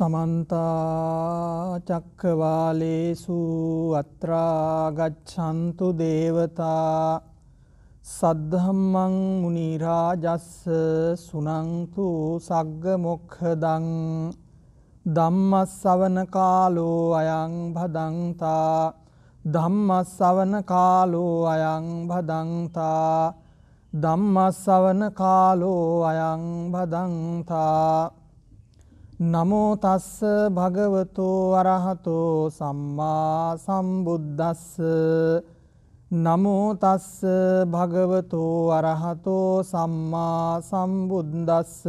සමන්තාචක්කවාලේසු අත්‍රාගච්ඡන්තු දේවතා සද්ධම්මං මුනිරාජස්ස සුනංතු සග්ග මොක්හදං ධම්මස්සවන කාලෝ අයං භදංතා ධම්මස්සවන කාලෝ අයං භදංතා ධම්මස්සවන කාලෝ අයං භදංතා නමෝ තස්ස භගවතෝ අරහතෝ සම්මා සම්බුද්දස්ස නමෝ තස්ස භගවතෝ අරහතෝ සම්මා සම්බුද්දස්ස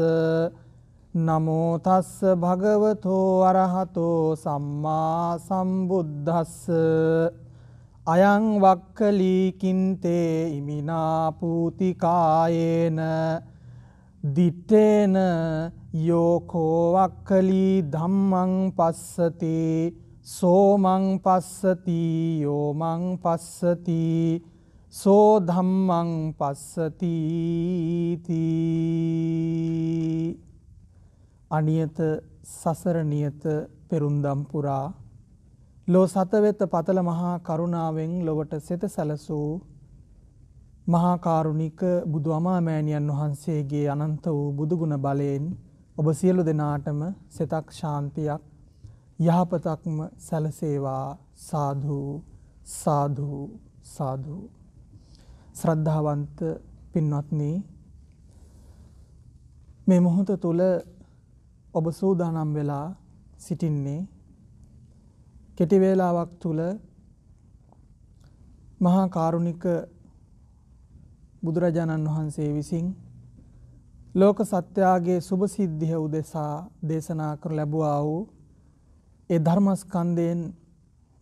නමෝ තස්ස භගවතෝ අරහතෝ සම්මා සම්බුද්දස්ස අයං වක්කලී කින්තේ ඉමිනා පූතිකායේන දිට්ටේන යෝකෝවක්කලී ධම්මං පස්සති සෝමං පස්සති යෝමං පස්සති සෝ ධම්මං පස්සතිති අනියත සසර නියත පෙරුන්දම් පුරා ලෝ සතවෙත පතල මහා කරුණාවෙන් ලොවට සිත සැලසූ මහා කාරුණික බුදු අමාමෑණියන් වහන්සේගේ අනන්ත වූ බුදුගුණ බලයෙන් ඔබ සියලු දෙනාටම සිතක් ශාන්තියක් යහපතක්ම සැලසේවා සාදු සාදු සාදු ශ්‍රද්ධාවන්ත පින්වත්නි මේ මොහොත තුල ඔබ සූදානම් වෙලා සිටින්නේ කෙටි වේලාවක් තුල මහා කාරුණික බුදුරජාණන් වහන්සේ විසින් ලෝක සත්‍යයාගේ සුභසිද්ධිය උදෙසා දේශනා කර ලැබුවා වූ ඒ ධර්මස්කන්ධයෙන්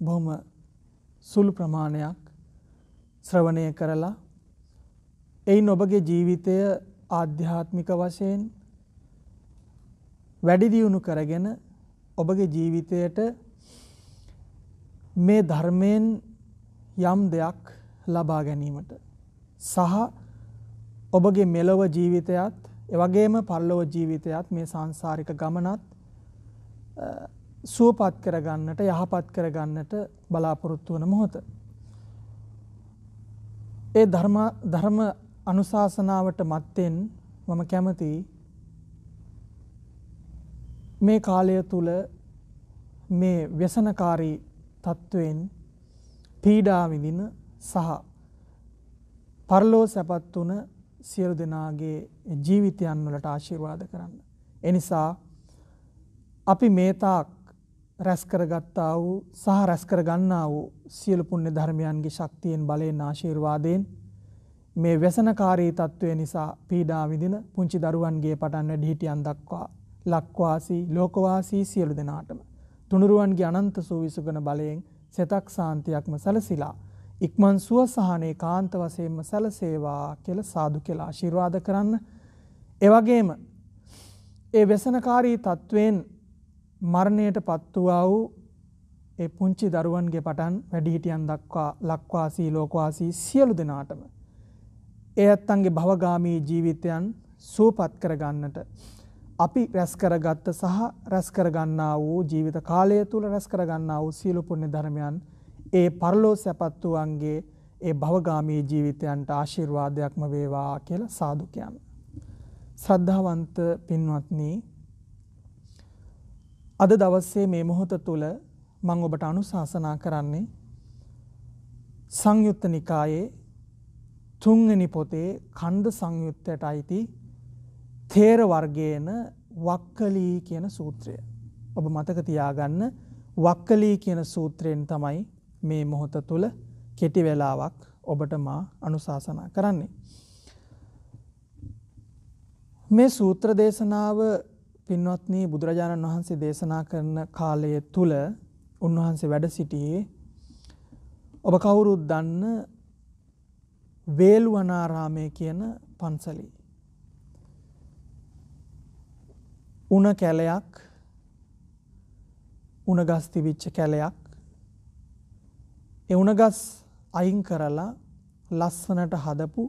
බොහොම සුළු ප්‍රමාණයක් ශ්‍රවණය කරලා එයින් ඔබගේ ජීවිතය ආධ්‍යාත්මික වශයෙන් වැඩි දියුණු කරගෙන ඔබගේ ජීවිතයට මේ ධර්මයෙන් යම් දෙයක් ලබා ගැනීමට සහ ඔබගේ මෙලොව ජීවිතයත් එවැගේම පරලොව ජීවිතයත් මේ සංසාරික ගමනත් සුවපත් කරගන්නට යහපත් කරගන්නට බලාපොරොත්තු වන මොහොත. ඒ ධර්ම ධර්ම අනුශාසනාවට මත්තෙන් මම කැමති මේ කාලය තුල මේ ව්‍යසනකාරී තත්වයෙන් පීඩා විඳින සහ පරලෝ සැපත් වුණ සියලු දෙනාගේ ජීවිතයන් වලට ආශිර්වාද කරන්න. එනිසා අපි මේතාක් රැස් කරගත්තා වූ සහ රැස් කරගන්නා වූ සියලු පුණ්‍ය ධර්මයන්ගේ ශක්තියෙන් බලයෙන් ආශිර්වාදයෙන් මේ වසනකාරී తත්වය නිසා පීඩා විඳින පුංචි දරුවන්ගේ පටන් වැඩිහිටියන් දක්වා ලක්වාසී ලෝකවාසී සියලු දෙනාටම තුනුරුවන්ගේ අනන්ත සූවිසුගන බලයෙන් සතක් සාන්තියක්ම සැලසිලා ඉක්මන් සුව සහනේ කාන්ත වශයෙන්ම සැලසේවා කියලා සාදු කියලා ආශිර්වාද කරන්න. ඒ වගේම ඒ වසනකාරී තත්වයෙන් මරණයටපත් වූ වූ ඒ පුංචි දරුවන්ගේ පටන් වැඩිහිටියන් දක්වා ලක්වාසී ලෝකවාසී සියලු දෙනාටම ඒ ඇත්තන්ගේ භවගාමී ජීවිතයන් සූපත් කරගන්නට අපි රැස් කරගත්ත සහ රැස් කරගන්නා වූ ජීවිත කාලය තුල රැස් කරගන්නා වූ සීල පුණ්‍ය ධර්මයන් ඒ පරලෝ සැපත් වූවන්ගේ ඒ භවගාමී ජීවිතයන්ට ආශිර්වාදයක්ම වේවා කියලා සාදු කියන්න. ශ්‍රද්ධාවන්ත පින්වත්නි අද දවසේ මේ මොහොත තුල මම ඔබට අනුශාසනා කරන්නේ සංයුත්ත නිකායේ තුන්වෙනි පොතේ ඛණ්ඩ සංයුත්තට අයිති තේර වර්ගයේන වක්කලී කියන සූත්‍රය. ඔබ මතක තියාගන්න වක්කලී කියන සූත්‍රයෙන් තමයි මේ මොහොත තුළ කෙටි වෙලාවක් ඔබට මා අනුශාසනා කරන්නේ. මේ සූත්‍ර දේශනාව පින්වත්නී බුදුරජාණන් වහන්සේ දේශනා කරන කාලය තුළ උන්වහන්සේ වැඩ සිටියේ ඔබ කවුරුත් දන්න වේල්වනාරාමය කියන පන්සලි. උණ කැලයක් උණගස්තිවිච්ච කැලයක් ඒ උණගස් අයින් කරලා ලස්සනට හදපු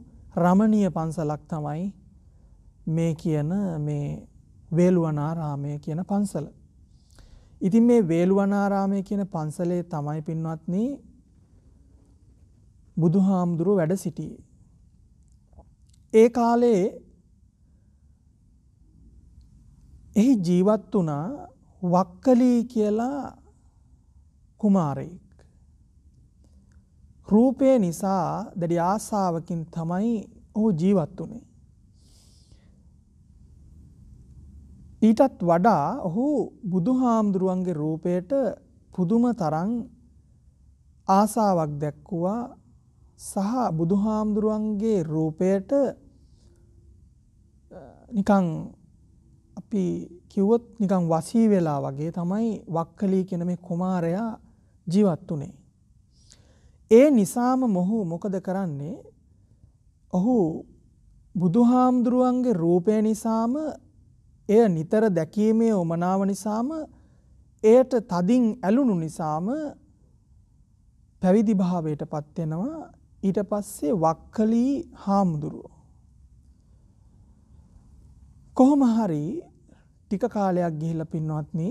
රමණීය පන්සලක් තමයි මේ කියන මේ වේලුවනාරාමය කියන පන්සල. ඉතින් මේ වේලුවනාරාමය කියන පන්සලේ තමයි පින්වත්නි බුදුහාමුදුරුව වැඩ සිටියේ. ඒ කාලේ එහි ජීවත් වුණා වක්කලී කියලා කුමාරයෙක්. රූපය නිසා දැඩි ආසාාවකින් තමයි ඔහු ජීවත් වනේ. ඊටත් වඩා ඔහු බුදු හාමුදුරුවන්ගේ රූපයට පුදුම තරං ආසාවක් දැක්කුවා සහ බුදු හාමුදුරුවන්ගේ රූපයට නිකං අපි කිව්වොත් නිකං වසී වෙලා වගේ තමයි වක්කලී කෙන මේ කුමාරයා ජීවත් වනේ. ඒ නිසාම මොහු මොකද කරන්නේ? ඔහු බුදුහාමුදුරුවන්ගේ රූපය නිසාම එය නිතර දැකීමේ උමනාව නිසාම එයට තදින් ඇලුණු නිසාම පැවිදි භාවයට පත් වෙනවා ඊට පස්සේ වක්කලි හාමුදුරුවෝ කොහොම හරි ටික කාලයක් ගිහිල්ලා පින්වත්නි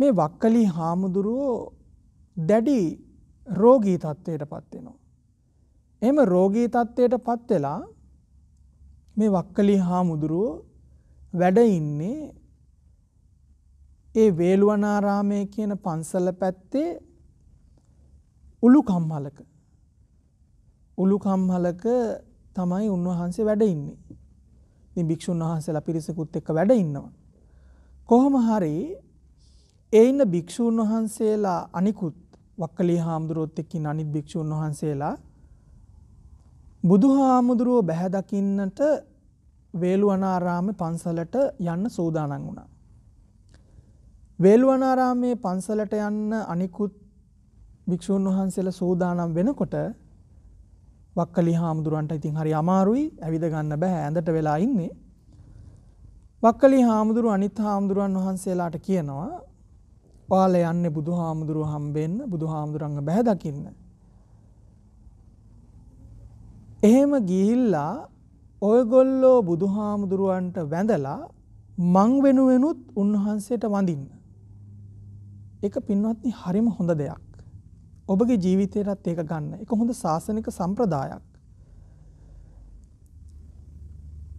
මේ වක්කලි හාමුදුරුවෝ දැඩි රෝගී තත්ත්වයට පත්වෙනවා. එම රෝගී තත්ත්වයට පත්වෙලා මේ වක්කලි හා මුදුරුවෝ වැඩඉන්නේ ඒ වේලුවනාරාමය කියන පන්සල පැත්තේ උළුකම්හලක උළුකම්හලක තමයි උන්වහන්සේ වැඩඉන්නේ. භික්‍ෂූන් වහන්සේලා පිරිසකුත් එක්ක වැඩ ඉන්නවා. කොහොම හරි එයින්න භික්‍ෂූන් වහන්සේලා අනිකුත් වක්කලී හාමුදුරුවොත් එක්කින් අනිත් භික්ෂූන් වහන්සේලා බුදු හාමුදුරුවෝ බැහැ දකින්නට වේළුවනාරාමේ පන්සලට යන්න සූදානම් වුණා. වේළුවනාරාමේ පන්සලට යන්න අනිකුත් භික්ෂූන් වහන්සේලා සූදානම් වෙනකොට වක්කලි හාමුදුරන්ට ඉතින් හරි අමාරුයි ඇවිද ගන්න බෑ ඇඳට වෙලා ඉන්නේ. වක්කලි හාමුදුරු අනිත් හාමුදුරුවන් වහන්සේලාට කියනවා නේපාල යන්න බුදු හාමුදුරුව හම්බෙන්න බුදු හාමුදුරංග බැහැදකින්න. එහෙම ගිහිල්ලා ඔයගොල්ලෝ බුදු හාමුදුරුවන්ට වැඳලා මං වෙනුවෙනුත් උන්වහන්සේට වඳින්න. එක පින්වත්නි හරිම හොඳ දෙයක්. ඔබගේ ජීවිතයටත් ඒක ගන්න එක හොඳ ශාසනික සම්ප්‍රදායක්.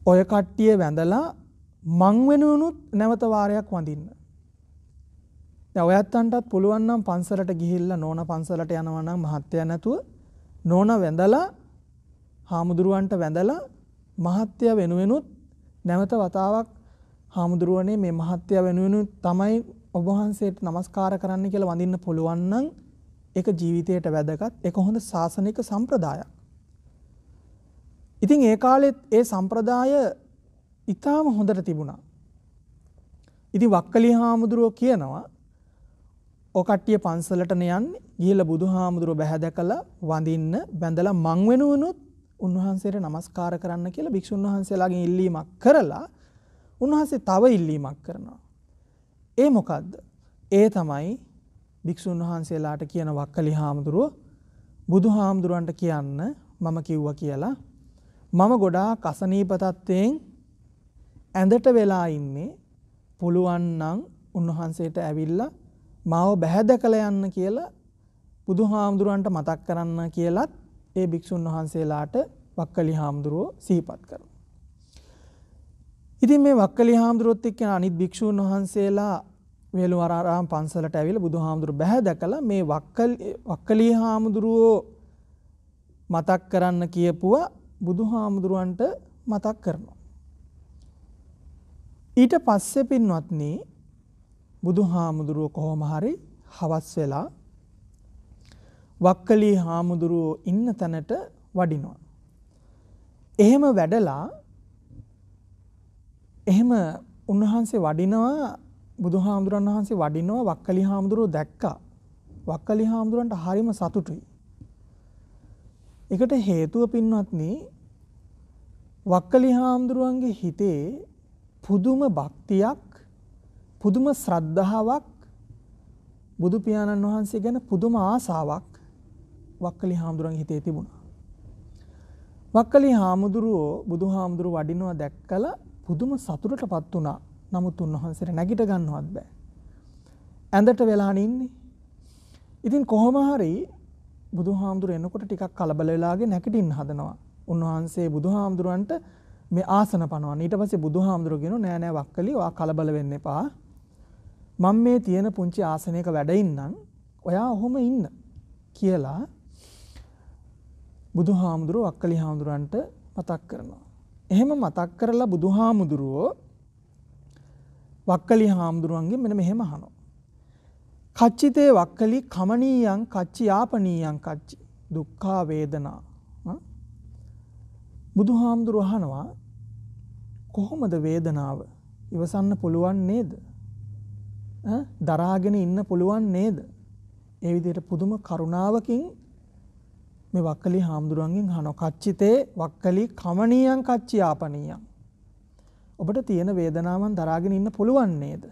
ඔය කට්ටිය වැඳලා මං වෙනුවනුත් නැවත වාරයක් වඳින්න. දැන් ඔයත්තන්ටත් පුළුවන් නම් පන්සලට ගිහිල්ලා නෝන පන්සලට යනවා නම් මහත්තයා නැතුව නෝන වැඳලා හාමුදුරුවන්ට වැඳලා මහත්තයා වෙනුවෙනුත් නැවත වතාවක් හාමුදුරුවනේ මේ මහත්තයා වෙනුවෙනුත් තමයි ඔබ වහන්සේට নমස්කාර කරන්න කියලා වඳින්න පුළුවන් නම් ඒක ජීවිතයට වැදගත් ඒක හොඳ සාසනික සම්ප්‍රදායක්. ඉතින් ඒ කාලෙත් ඒ සම්ප්‍රදාය ඊටාම හොඳට තිබුණා. ඉතින් වක්කලි හාමුදුරුව කියනවා ඔකට්ටිය පන්සලට නයන්නේ ගිහිල්ලා බුදුහාමුදුරුව බැහැ දැකලා වඳින්න බැඳලා මං වෙනුවනුත් උන්වහන්සේට নমස්කාර කරන්න කියලා භික්ෂුන් වහන්සේලාගෙන් ඉල්ලීමක් කරලා උන්වහන්සේ තව ඉල්ලීමක් කරනවා. ඒ මොකද්ද? ඒ තමයි භික්ෂුන් වහන්සේලාට කියන වක්කලි හාමුදුරුව බුදුහාමුදුරන්ට කියන්න මම කිව්වා කියලා මම ගොඩාක් අසනීප තත්වයෙන් ඇඳට වෙලා ඉන්නේ පුළුවන් නම් උන්වහන්සේට ඇවිල්ලා මාව බැහැද කළ යන්න කියලා බුදු හාමුදුරුවන්ට මතක් කරන්න කියලත් ඒ භික්‍ෂූන් වහන්සේලාට වක්කලි හාමුදුරුවෝ සීපත් කරු. ඉතින් මේ වක්කලි හාමුදුරුවොත් එක්ක අනිත් භික්‍ෂූන් වහන්සේලා වේලුවරාරාම පන්සලට ඇවිල්ලා බුදුහාමුදුරු බැහැ දැකලා මේ වක්කලී හාමුදුරුවෝ මතක් කරන්න කියපුවා බුදුහාමුදුරුවන්ට මතක් කරනවා. ඊට පස්සේ පින්වත්නි බුදු හාමුදුරුව කොහොම හරි හවස් වෙලා වක්කලී හාමුදුරුවෝ ඉන්න තැනට වඩිනවා. එහෙම වැඩලා එහෙම උන්වහන්සේ වඩිනවා බුදු හාමුදුරන් වහන්සේ වඩිනවා වක්කලි හාමුදුරුවෝ දැක්කා. වක්කලි හාමුදුරන්ට හරිම සතුටුයි. එකට හේතුව පින්වත්නි වක්කලි හාමුදුරුවන්ගේ හිතේ පුදුම භක්තියක් පුදුම ශ්‍රද්ධාවක් බුදු පියාණන් වහන්සේ ගැන පුදුම ආසාවක් වක්කලි හාමුදුරන් හිතේ තිබුණා. වක්කලි හාමුදුරුවෝ බුදු හාමුදුරු වඩිනවා දැක්කල පුදුම සතුටටපත් වුණා. නමුත් උන්වහන්සේට නැගිට ගන්නවත් බෑ. ඇඳට වෙලාන ඉන්නේ. ඉතින් කොහොම හරි බුදුහාමුදුර එනකොට ටිකක් කලබල වෙලාගේ නැගිටින්න හදනවා. උන්වහන්සේ බුදුහාමුදුරන්ට මේ ආසන පනවන්න. ඊට පස්සේ බුදුහාමුදුර කියනවා නෑ නෑ වක්කලි ඔයා කලබල වෙන්න එපා. මම මේ තියෙන පුංචි ආසනයක වැඩ ඉන්නම් ඔයා ඔහොම ඉන්න කියලා බුදු හාමුදුරුව අක්කලි හාමුදුරුවන්ට මතක් කරනවා. එහෙම මතක් කරලා බුදු හාමුදුරුවෝ වක්කලි හාමුදුරුවන්ගේ මෙන මෙහෙම හනෝ. කච්චිතේ වක්කලි කමනීයන් කච්චි යාපනීයන් කච්චි දුක්කා වේදනා බුදු හාමුදුරුව අහනවා කොහොමද වේදනාව ඉවසන්න පුළුවන් නේද දරාගෙන ඉන්න පුළුවන් නේද? ඒ විදිහට පුදුම කරුණාවකින් මේ වක්කලි හාමුදුරුවන්ගෙන් අහන කච්චිතේ වක්කලි කමනියං කච්චි ආපනියං. ඔබට තියෙන වේදනාවන් දරාගෙන ඉන්න පුළුවන් නේද?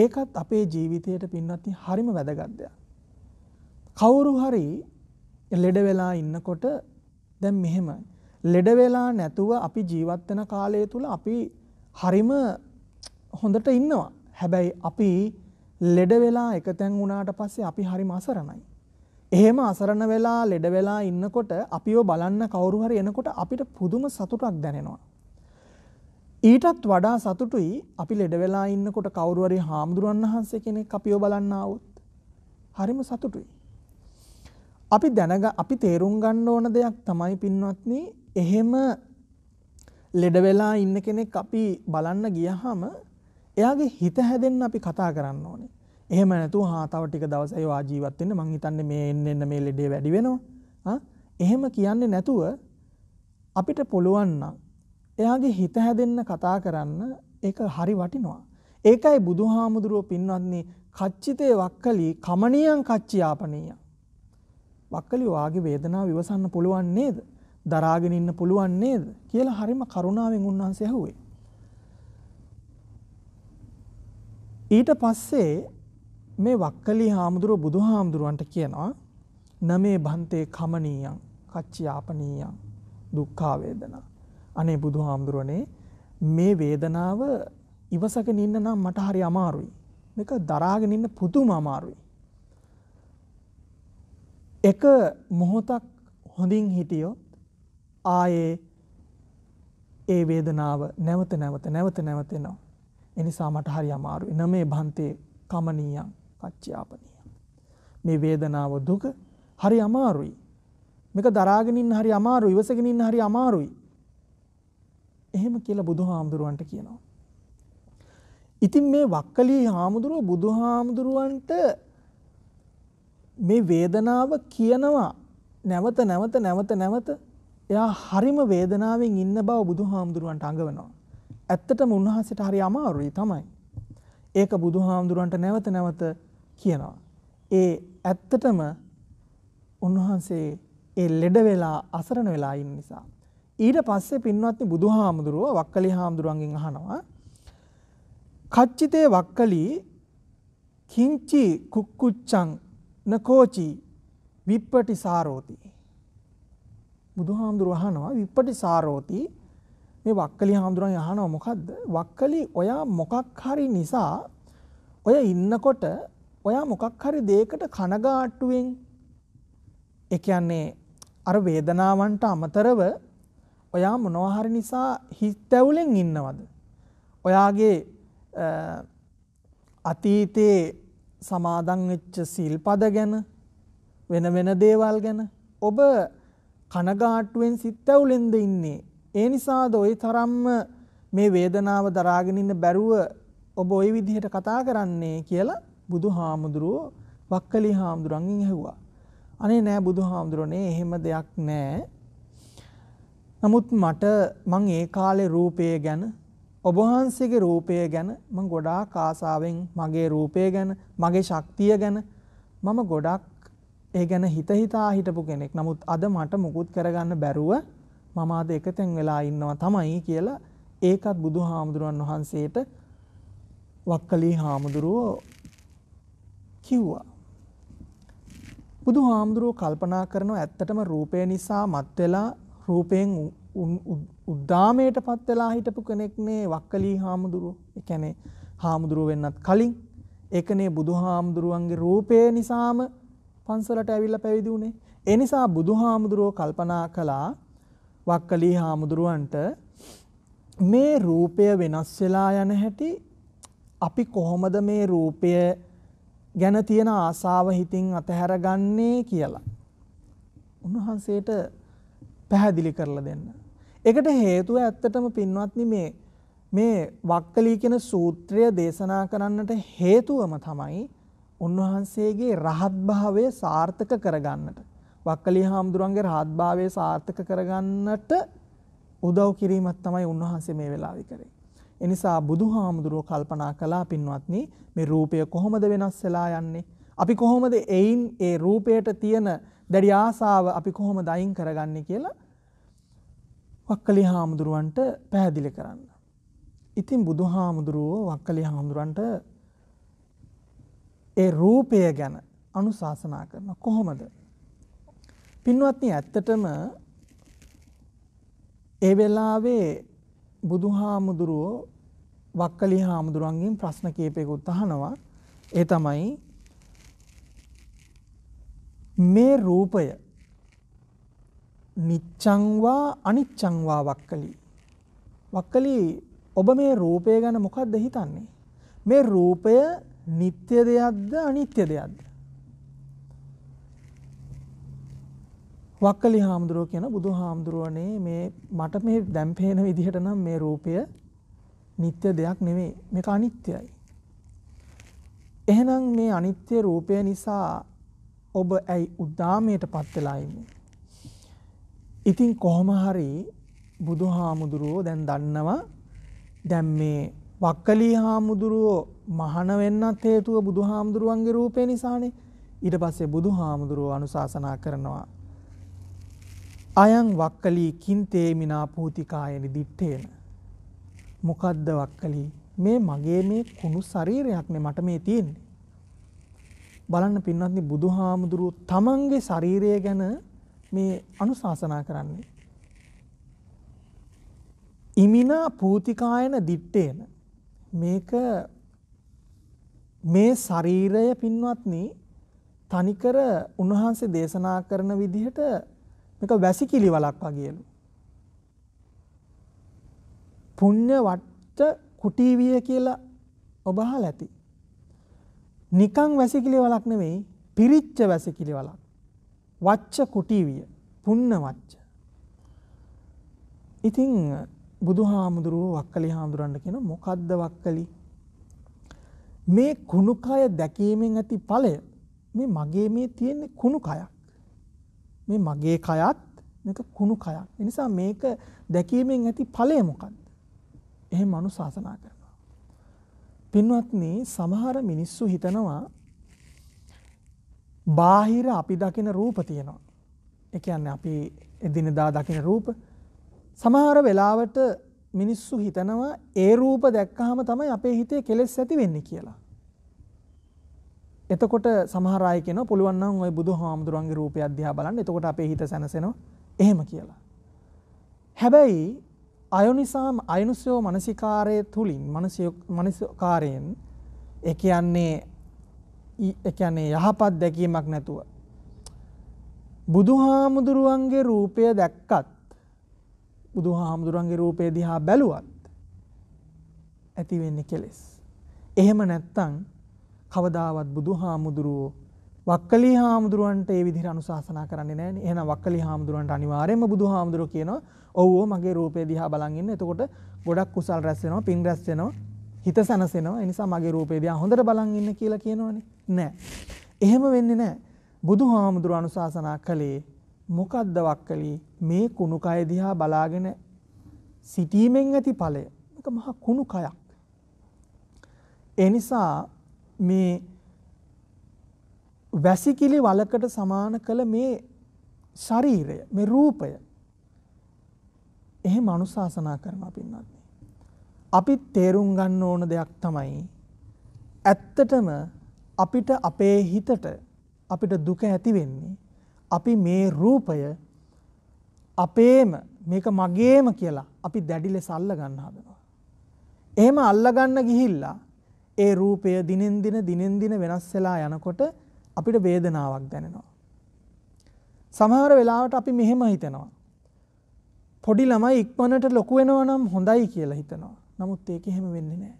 ඒකත් අපේ ජීවිතයට පින්වත්නි හරිම වැදගත් දෙයක්. කවුරු හරි ලෙඩ වෙලා ඉන්නකොට දැන් මෙහෙමයි. ලෙඩ වෙලා නැතුව අපි ජීවත් වෙන කාලය තුල අපි හරිම හොඳට ඉන්නවා. හැබැයි අපි ලෙඩ වෙලා එකතැන් වුණාට පස්සේ අපි හරිම අසරණයි. එහෙම අසරණ වෙලා ලෙඩ වෙලා ඉන්නකොට අපිව බලන්න කවුරු හරි එනකොට අපිට පුදුම සතුටක් දැනෙනවා. ඊටත් වඩා සතුටුයි අපි ලෙඩ වෙලා ඉන්නකොට කවුරු හරි හාමුදුරන් වහන්සේ කෙනෙක් අපිව බලන්න આવොත්. හරිම සතුටුයි. අපි දැනග අපි තේරුම් ගන්න ඕන දෙයක් තමයි පින්වත්නි එහෙම ලෙඩ වෙලා ඉන්න කෙනෙක් අපි බලන්න ගියහම එයාගේ හිත හැදෙන්න අපි කතා කරන්න ඕනේ. එහෙම නැතුව හා තව ටික දවසයි ඔයා ජීවත් වෙන්න මං හිතන්නේ මේ එන්න එන්න මේ ලෙඩේ වැඩි වෙනවා. ආ එහෙම කියන්නේ නැතුව අපිට පුළුවන් නම් එයාගේ හිත හැදෙන්න කතා කරන්න ඒක හරි වටිනවා. ඒකයි බුදුහාමුදුරුව පින්වත්නි කච්චිතේ වක්කලි කමනියන් කච්චියාපනීය. වක්කලි වාගේ වේදනාව විවසන්න පුළුවන් නේද? දරාගෙන ඉන්න පුළුවන් නේද කියලා හරිම කරුණාවෙන් උන්වහන්සේ ඇහුවේ. ඊට පස්සේ මේ වක්කලි හාමුදුරුව බුදු හාමුදුරුවන්ට කියනවා නමේ බන්තේ කමනීයන් කච්චියාපනීයන් දුක්ඛාවේදනා. අනේ බුදු හාමුදුරුවනේ මේ වේදනාව ඉවසගෙන ඉන්න නම් මට හරි අමාරුයි. මේක දරාගෙන ඉන්න පුදුම අමාරුයි. එක මොහොතක් හොඳින් හිටියොත් ආයේ ඒ වේදනාව නැවත නැවත නැවත නැවතෙනවා. එනිසා මට හරි අමාරුයි. නමේ බන්තේ කමනීයං කච්චාපනීයං. මේ වේදනාව දුක හරි අමාරුයි. මේක දරාගෙන ඉන්න හරි අමාරුයි, ඉවසගෙන ඉන්න හරි අමාරුයි. එහෙම කියලා බුදුහාමුදුරුවන්ට කියනවා. ඉතින් මේ වක්කලී හාමුදුරුව බුදුහාමුදුරුවන්ට මේ වේදනාව කියනවා නැවත නැවත නැවත නැවත එයා හරිම වේදනාවෙන් ඉන්න බව බුදුහාමුදුරුවන්ට අඟවනවා. ඇත්තටම උන්වහන්සේට හරි අමාරුයි තමයි. ඒක බුදුහාමුදුරන්ට නැවත නැවත කියනවා. ඒ ඇත්තටම උන්වහන්සේ ඒ ලෙඩ වෙලා අසරණ වෙලා ඉන්න නිසා. ඊට පස්සේ පින්වත්නි බුදුහාමුදුරුව වක්කලි හාමුදුරුවන්ගෙන් අහනවා කච්චිතේ වක්කලි කිංචි කුක්කුච්චං නකෝචි විප්පටි සාරෝති බුදුහාමුදුරුව අහනවා විප්පටි සාරෝති මේ වක්කලි හාමුදුරන් අහනවා මොකද්ද? වක්කලි ඔයා මොකක් හරි නිසා ඔය ඉන්නකොට ඔයා මොකක් හරි දෙයකට කනගාටුවෙන් ඒ කියන්නේ අර වේදනාවන්ට අමතරව ඔයා මොනවා හරි නිසා හිතැවුලෙන් ඉන්නවද? ඔයාගේ අතීතයේ සමාදන් වෙච්ච සිල්පද ගැන වෙන වෙන දේවල් ගැන ඔබ කනගාටුවෙන් සිත් ඇවුලෙන්ද ඉන්නේ ඒ නිසාද ওই තරම්ම මේ වේදනාව දරාගෙන ඉන්න බැරුව ඔබ ওই විදිහට කතා කරන්නේ කියලා බුදුහාමුදුරුවෝ වක්කලි හාමුදුරන්ගෙන් ඇහුවා. අනේ නෑ බුදුහාමුදුරනේ එහෙම දෙයක් නෑ. නමුත් මට මං ඒ කාලේ රූපය ගැන ඔබ වහන්සේගේ රූපය ගැන මං ගොඩාක් ආසාවෙන් මගේ රූපය ගැන මගේ ශක්තිය ගැන මම ගොඩක් ඒ ගැන හිත හිතා හිටපු කෙනෙක්. නමුත් අද මට මුකුත් කරගන්න බැරුව මම අද එකතෙන් වෙලා ඉන්නවා තමයි කියලා ඒකත් බුදුහාමුදුරන් වහන්සේට වක්කලී හාමුදුරුවෝ කිව්වා. බුදුහාමුදුරුවෝ කල්පනා කරනවා ඇත්තටම රූපය නිසා මත් වෙලා රූපයෙන් උද්දාමයටපත් වෙලා හිටපු කෙනෙක් නේ වක්කලී හාමුදුරුවෝ. ඒ කියන්නේ හාමුදුරුවෝ වෙන්නත් කලින් ඒකනේ බුදුහාමුදුරුවන්ගේ රූපය නිසාම පන්සලට ඇවිල්ලා පැවිදි වුණේ. ඒ නිසා බුදුහාමුදුරුවෝ කල්පනා කළා වක්කලී හාමුදුරුවන්ට මේ රූපය වෙනස් වෙලා යන හැටි අපි කොහොමද මේ රූපය ගැන තියෙන ආසාව හිතින් අතහැරගන්නේ කියලා. උන්වහන්සේට පැහැදිලි කරලා දෙන්න. ඒකට හේතුව ඇත්තටම පින්වත්නි මේ මේ වක්කලී කියන සූත්‍රය දේශනා කරන්නට හේතුවම තමයි උන්වහන්සේගේ රහත් භාවය සාර්ථක කරගන්නට. වක්කලි හාමුදුරුවන්ගේ රාත්භාවය සාර්ථක කරගන්නට උදව් කිරීමත් තමයි උන්වහන්සේ මේ වෙලාවේ කරේ. එනිසා බුදුහාමුදුරුව කල්පනා කළා පින්වත්නි මේ රූපය කොහොමද වෙනස් වෙලා යන්නේ? අපි කොහොමද එයින් ඒ රූපයට තියෙන දැඩි ආසාව අපි කොහොමද අයින් කරගන්නේ කියලා වක්කලි හාමුදුරුවන්ට පැහැදිලි කරන්න. ඉතින් බුදුහාමුදුරුවෝ වක්කලි හාමුදුරුවන්ට ඒ රූපය ගැන අනුශාසනා කරන කොහොමද? පින්වත්නි ඇත්තටම ඒ වෙලාවේ බුදුහාමුදුරුවෝ වක්කලි හාමුදුරුවන්ගෙන් ප්‍රශ්න කීපයකුත් අහනවා. ඒ තමයි මේ රූපය නිච්ඡං වා අනිච්ඡං වා වක්කලි. වක්කලි ඔබ මේ රූපය ගැන මොකද්ද හිතන්නේ? මේ රූපය නিত্য දෙයක්ද අනිත්‍ය දෙයක්ද? වක්කලි හාමුදුරුව කියන බුදු හාමුදුරුවනේ මේ මට මේ දැන් පේන විදිහට නම් මේ රූපය නිත්‍ය දෙයක් නෙවෙයි මේක අනිත්‍යයි. එහෙනම් මේ අනිත්‍ය රූපය නිසා ඔබ ඇයි උද්දාමයටපත් වෙලා ඉන්නේ? ඉතින් කොහොම හරි බුදු හාමුදුරුවෝ දැන් දන්නවා දැන් මේ වක්කලි හාමුදුරුවෝ මහාන වෙන්නත් හේතුව බුදු හාමුදුරුවන්ගේ රූපය නිසානේ. ඊට පස්සේ බුදු හාමුදුරුවෝ අනුශාසනා කරනවා අයං වක්කලී කින්තේ මිනා පූතිකායනි දිත්තේන. මොකද්ද වක්කලී මේ මගේ මේ කුණු ශරීරයක් නේ මට මේ තියෙන්නේ. බලන්න පින්වත්නි බුදුහාමුදුරුව තමන්ගේ ශරීරය ගැන මේ අනුශාසනා කරන්නේ. ඉමිනා පූතිකායන දිත්තේන මේක මේ ශරීරය පින්වත්නි තනිකර උන්වහන්සේ දේශනා කරන විදිහට මේක වැසිකිලි වලක් වගේලු. පුණ්‍ය වට්ට කුටීවිය කියලා ඔබහල් ඇති. නිකං වැසිකිලි වලක් නෙවෙයි පිරිච්ච වැසිකිලි වලක්. වච්ච කුටීවිය පුන්න වච්ච. ඉතිං බුදු හාමුදුරුව වක්කලි හාමුදුරන්ට කියෙන මොකක්ද වක්කලි. මේ කුණුකාය දැකීමෙන් ඇති ඵලය මේ මගේ මේ තියෙන්නේ කුණුකයක්. මේ මගේ කයත් මේක කුණු කයක්. ඒ නිසා මේක දැකීමෙන් ඇති ඵලය මොකක්ද? එහෙම අනුශාසනා කරනවා. පින්වත්නි සමහර මිනිස්සු හිතනවා බාහිර අපි දකින රූප තියෙනවා. ඒ කියන්නේ අපි එදිනදා දකින රූප සමහර වෙලාවට මිනිස්සු හිතනවා ඒ රූප දැක්කහම තමයි අපේ හිතේ කෙලෙස් ඇති වෙන්නේ කියලා. එතකොට සමහර අය කියනවා පුළුවන් නම් ওই බුදුහාමුදුරන්ගේ රූපය අධ්‍යා බලන්න. එතකොට අපේ හිත සැනසෙනවා. එහෙම කියලා. හැබැයි අයෝනිසාම අයනුසයෝ මානසිකාරයේ තුලින් මානසිකාරයෙන් ඒ කියන්නේ ඒ කියන්නේ යහපත් දැකීමක් නැතුව බුදුහාමුදුරුවන්ගේ රූපය දැක්කත් බුදුහාමුදුරුවන්ගේ රූපය දිහා බැලුවත් ඇති වෙන්නේ කෙලෙස්. එහෙම නැත්නම් කවදාවත් බුදු හාමුදුරුවෝ වක්කලි හාමුදුරුවන්ට ඒ විදිහට අනුශාසනා කරන්නේ නැහැ නේ. එහෙනම් වක්කලි හාමුදුරුවන්ට අනිවාර්යයෙන්ම බුදු හාමුදුරුවෝ කියනවා, "ඔව් ඔව් මගේ රූපය දිහා බලන් ඉන්න. එතකොට ගොඩක් කුසල් රැස් වෙනවා, පින් රැස් වෙනවා, හිත සනසෙනවා. ඒ නිසා මගේ රූපය දිහා හොඳට බලන් ඉන්න කියලා කියනවනේ." නෑ. එහෙම වෙන්නේ නෑ. බුදු හාමුදුරුවෝ අනුශාසනා කළේ මොකද්ද වක්කලි? මේ කුණු කය දිහා බලාගෙන සිටීමෙන් ඇති ඵලය. මේක මහා කුණු කයක්. ඒ නිසා මේ වැසිකිලි වලකට සමාන කළ මේ ශරීරය මේ රූපය එහෙම අනුශාසනා කරනවා පින්නත් අපි තේරුම් ගන්න ඕන දෙයක් තමයි ඇත්තටම අපිට අපේ හිතට අපිට දුක ඇති වෙන්නේ අපි මේ රූපය අපේම මේක මගේම කියලා අපි දැඩි ලෙස අල්ලගන්න හදනවා. එහෙම අල්ලගන්න ගිහිල්ලා ඒ රූපය දිනෙන් දින දිනෙන් දින වෙනස් වෙලා යනකොට අපිට වේදනාවක් දැනෙනවා. සමහර වෙලාවට අපි මෙහෙම හිතනවා. පොඩි ළමයි ඉක්මනට ලොකු වෙනවා නම් හොඳයි කියලා හිතනවා. නමුත් ඒක එහෙම වෙන්නේ නැහැ.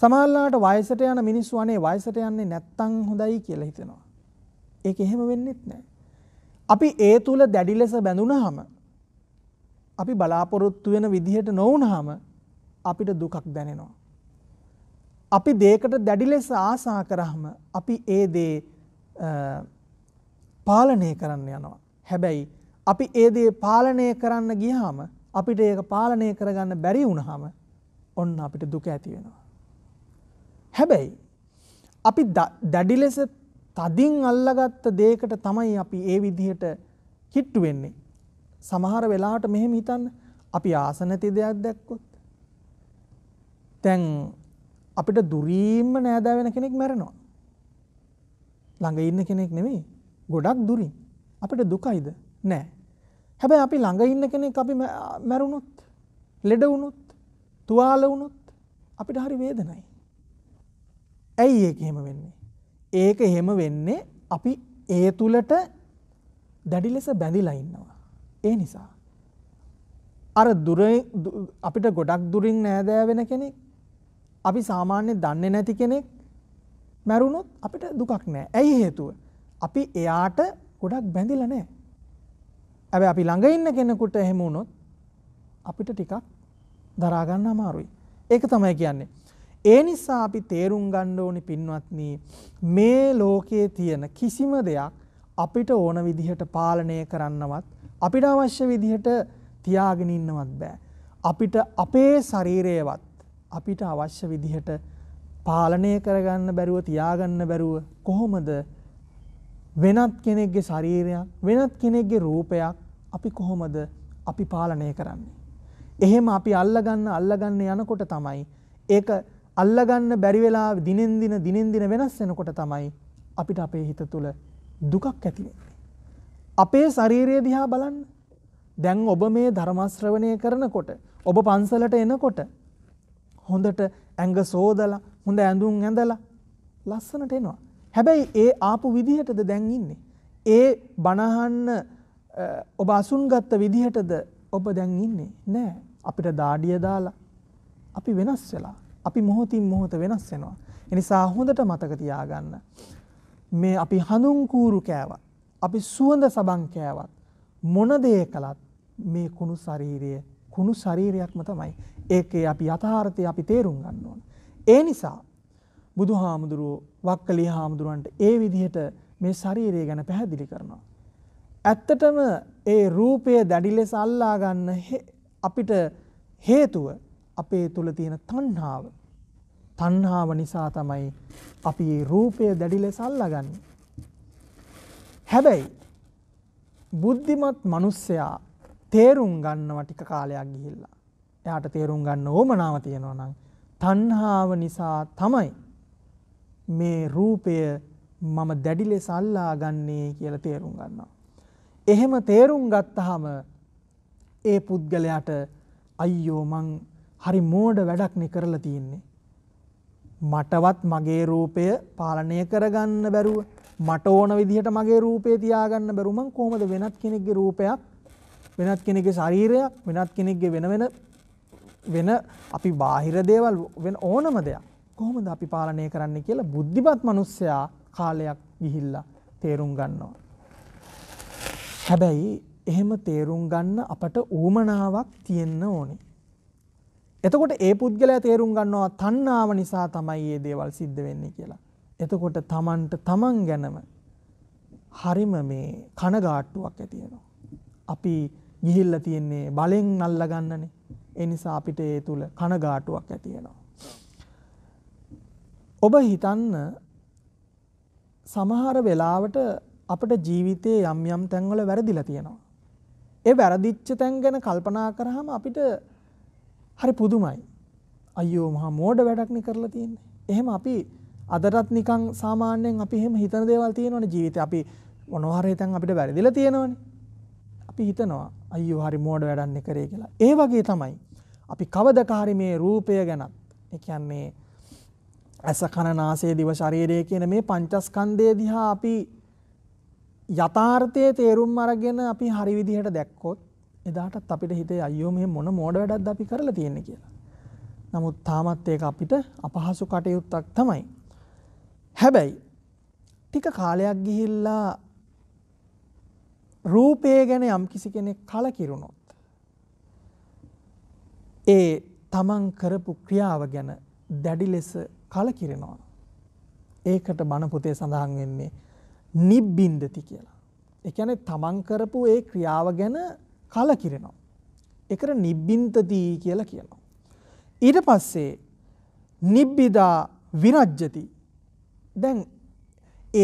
සමහරලාට වයසට යන මිනිස්සු අනේ වයසට යන්නේ නැත්තම් හොඳයි කියලා හිතනවා. ඒක එහෙම වෙන්නෙත් නැහැ. අපි ඒ තුල දැඩි ලෙස බැඳුනහම අපි බලාපොරොත්තු වෙන විදිහට නොවුනහම අපිට දුකක් දැනෙනවා. අපි දේකට දැඩි ලෙස ආසා කරාම අපි ඒ දේ පාලනය කරන්න යනවා. හැබැයි අපි ඒ දේ පාලනය කරන්න ගියාම අපිට ඒක පාලනය කරගන්න බැරි වුණාම ඔන්න අපිට දුක ඇති වෙනවා. හැබැයි අපි දැඩි ලෙස තදින් අල්ලගත්ත දේකට තමයි අපි ඒ විදිහට කිට්ටු වෙන්නේ. සමහර වෙලාවට මෙහෙම හිතන්න අපි ආස නැති දෙයක් දැක්කොත් දැන් අපිට දුරීම්ම නෑදෑ වෙන කෙනෙක් මැරෙනවා. ළඟ ඉන්න කෙනෙක් නෙමේ ගොඩක් දුරින් අපිට දුකයිද නෑ. හැබැයි අපි ළඟ ඉන්න කෙනෙක් අපි මැරුණොත් ලෙඩ වුණොත් තුවාල වුණොත් අපිට හරි වේදනයි. ඇයි ඒක හෙම වෙන්නේ. ඒක හෙම වෙන්නේ අපි ඒ තුළට දැඩි ලෙස බැඳිලා ඉන්නවා. ඒ නිසා. අර අපිට ගොඩක් දුරින් නෑදෑ වෙන කෙනෙක් අපි සාමාන්‍ය දන්නේ නැති කෙනෙක් මැරුණොත් අපිට දුකක් නෑ. ඇයි හේතුව? අපි එයාට ගොඩක් බැඳිලා නෑ. හැබැයි අපි ළඟ ඉන්න කෙනෙකුට එහෙම වුණොත් අපිට ටිකක් දරා ගන්න අමාරුයි. ඒක තමයි කියන්නේ. ඒ නිසා අපි තේරුම් ගන්න ඕනි පින්වත්නි මේ ලෝකයේ තියෙන කිසිම දෙයක් අපිට ඕන විදිහට පාලනය කරන්නවත් අපිට අවශ්‍ය විදිහට තියාගෙන ඉන්නවත් බෑ. අපිට අපේ ශරීරයවත් අපිට අවශ්‍ය විදිහට පාලනය කරගන්න බැරුව තියාගන්න බැරුව කොහොමද වෙනත් කෙනෙක්ගේ ශරීරයක් වෙනත් කෙනෙක්ගේ රූපයක් අපි කොහොමද අපි පාලනය කරන්නේ. එහෙම අපි අල්ලගන්න අල්ලගන්න යනකොට තමයි ඒක අල්ලගන්න බැරිවෙලා දිනෙන්දින දිනෙන්දින වෙනස් වෙනකොට තමයි අපිට අපේ හිත තුළ දුකක් ඇතිවෙන්නේ. අපේ ශරීරය දිහා බලන්න දැන් ඔබ මේ ධර්මශ්‍රවණය කරනකොට ඔබ පන්සලට එනකොට හොඳට ඇඟ සෝදලා හොඳ ඇඳුම් ඇඳලා ලස්සනට එනවා. හැබැයි ඒ ආපු විදිහටද දැන් ඉන්නේ. ඒ බණහන්න ඔබ අසුන්ගත්ත විදිහටද ඔබ දැන් ඉන්නේ නෑ අපිට දාඩිය දාලා අපි වෙනස් වෙලා අපි මොහොතින් මොහොත වෙනස් වෙනවා. එනිසා හොඳට මතක තියාගන්න. මේ අපි හඳුන්කූරු කෑවත් අපි සුවඳ සබන් කෑවත් මොනදේ කළත් මේ කුණු ශරීරය කුණු ශරීරයක්ම තමයි ඒකේ අපි යථාර්ථය අපි තේරුම් ගන්න ඕන. ඒ නිසා බුදු හාමුදුරුවෝ වක්කලි හාමුදුරුවන්ට ඒ විදිහට මේ ශරීරය ගැන පැහැදිලි කරනවා. ඇත්තටම ඒ රූපය දැඩි ලෙස අල්ලා ගන්න අපිට හේතුව අපේ තුල තියෙන තණ්හාව. තණ්හාව නිසා තමයි අපි මේ රූපය දැඩි ලෙස අල්ලාගන්නේ. හැබැයි බුද්ධිමත් මිනිසයා තේරුම් ගන්නවා ටික කාලයක් ගිහිල්ලා. එයාට තේරුම් ගන්න ඕමනාව තියෙනවා නම් තණ්හාව නිසා තමයි මේ රූපය මම දැඩි ලෙස අල්ලා ගන්නේ කියලා තේරුම් ගන්නවා. එහෙම තේරුම් ගත්තාම ඒ පුද්ගලයාට අයියෝ මං හරි මෝඩ වැඩක්නේ කරලා තියෙන්නේ. මටවත් මගේ රූපය පාලනය කරගන්න බැරුව මට ඕන විදිහට මගේ රූපේ තියාගන්න බැරුව මං කොහොමද වෙනත් කෙනෙක්ගේ රූපයක් වෙනත් කෙනෙක්ගේ ශරීරයක් වෙනත් කෙනෙක්ගේ වෙන වෙන වෙන අපි බාහිර දේවල් වෙන ඕනම දෙයක් කොහොමද අපි පාලනය කරන්න කියලා බුද්ධිමත් මිනිස්සයා කාලයක් ගිහිල්ලා තේරුම් ගන්නවා. හැබැයි එහෙම තේරුම් ගන්න අපට ඌමනාවක් තියෙන්න ඕනේ. එතකොට ඒ පුද්ගලයා තේරුම් ගන්නවා තණ්හාව නිසා තමයි මේ දේවල් සිද්ධ වෙන්නේ කියලා. එතකොට තමන්ට තමන් ගැනම හරිම මේ කනගාටුවක් ඇති වෙනවා. අපි ගිහිල්ලා තියෙන්නේ බලෙන් අල්ලගන්නනේ. ඒ නිසා අපිට ඒ තුල කනගාටුවක් ඇති වෙනවා. ඔබ හිතන්න සමහර වෙලාවට අපිට ජීවිතයේ යම් යම් තැන්වල වැරදිලා තියෙනවා. ඒ වැරදිච්ච තැන් ගැන කල්පනා කරාම අපිට හරි පුදුමයි. අයියෝ මහා මෝඩ වැඩක්නේ කරලා තියෙන්නේ. එහෙම අපි අදටත් නිකන් සාමාන්‍යයෙන් අපි එහෙම හිතන දේවල් තියෙනවනේ ජීවිතේ. අපි මොනවා හරි හිතන් අපිට වැරදිලා තියෙනවනේ. අපි හිතනවා අයියෝ හරි මෝඩ වැඩන්නේ කරේ කියලා. ඒ වගේ තමයි. අපි කවදකාරි මේ රූපය ගැනත් එකන්නේ ඇස කණනාසේ දිව ශරීරය කියන මේ පංචස්කන්දය දිහා අපි යථාර්ථය තේරුම් අරගෙන අපි හරි විදිහට දැක්කොත් එදාටත් අපිට හිතේ අයෝ මේ මොන මෝඩ වැඩක් අපි කරලා තියෙන්නේ කියලා. නමුත් තාමත් ඒක අපිට අපහසු කටයුත්තක් තමයි. හැබැයි ටික කාලයක් ගිහිල්ලා රූපය ගැන යම්කිසි කෙනෙක් කලකිරුණොත් ඒ තමන් කරපු ක්‍රියාව ගැන දැඩි ලෙස කලකිරෙනවා. ඒකට බණ පොතේ සඳහන් වෙන්නේ නිබ්බින්දති කියලා. ඒ කියන්නේ තමන් කරපු ඒ ක්‍රියාව ගැන කලකිරෙනවා. ඒකට නිබ්බින්දති කියලා කියනවා. ඊට පස්සේ නිබ්බිදා විරජ්‍යති. දැන්